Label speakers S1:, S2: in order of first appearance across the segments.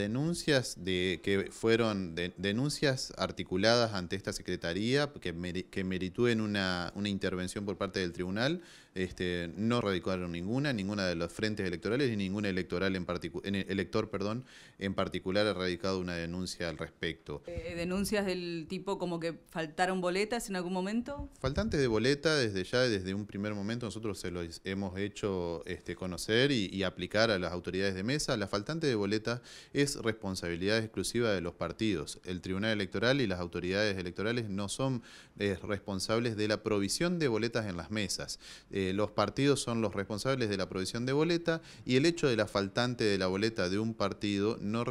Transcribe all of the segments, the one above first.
S1: denuncias de, que fueron denuncias articuladas ante esta Secretaría que, meritúen una, una, intervención por parte del tribunal, este, no radicaron ninguna, ninguna de los frentes electorales y ninguna electoral en en elector perdón, en particular ha radicado una denuncia al respecto.
S2: Eh, eh, ¿Denuncias del tipo como que faltaron boletas en algún momento?
S1: Faltantes de boleta desde ya, desde un primer momento nosotros se los hemos hecho este, conocer y, y aplicar a las autoridades de mesa. La faltante de boleta es responsabilidad exclusiva de los partidos. El Tribunal Electoral y las autoridades electorales no son eh, responsables de la provisión de boletas en las mesas. Eh, los partidos son los responsables de la provisión de boleta y el hecho de la faltante de la boleta de un partido no,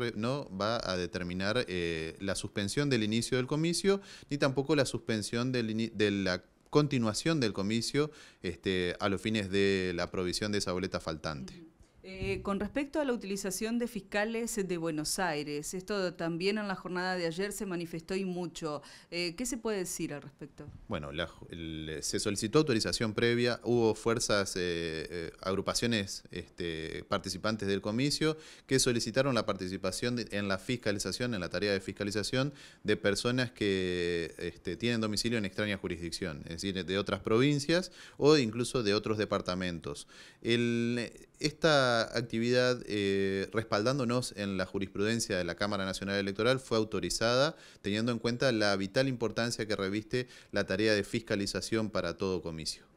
S1: va a determinar eh, la suspensión del inicio del comicio ni tampoco la suspensión de la continuación del comicio este, a los fines de la provisión de esa boleta faltante.
S2: Eh, con respecto a la utilización de fiscales de Buenos Aires, esto también en la jornada de ayer se manifestó y mucho. Eh, ¿Qué se puede decir al respecto?
S1: Bueno, eh, se solicitó autorización previa, hubo fuerzas, agrupaciones este, participantes del comicio que solicitaron la participación en la fiscalización, en la tarea de fiscalización de personas que este, tienen domicilio en extraña jurisdicción, es decir, de otras provincias o incluso de otros departamentos. El, esta actividad, eh, respaldándonos en la jurisprudencia de la Cámara Nacional Electoral, fue autorizada teniendo en cuenta la vital importancia que reviste la tarea de fiscalización para todo comicio.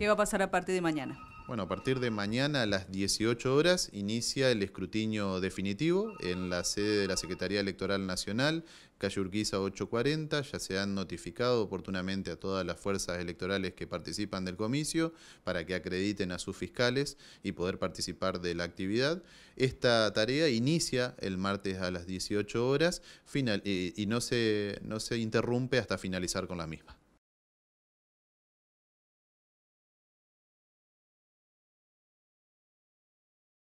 S2: ¿Qué va a pasar a partir de mañana?
S1: Bueno, a partir de mañana a las 18 horas inicia el escrutinio definitivo en la sede de la Secretaría Electoral Nacional, calle Urquiza 840. Ya se han notificado oportunamente a todas las fuerzas electorales que participan del comicio para que acrediten a sus fiscales y poder participar de la actividad. Esta tarea inicia el martes a las 18 horas final, y, no, se, no se interrumpe hasta finalizar con la misma.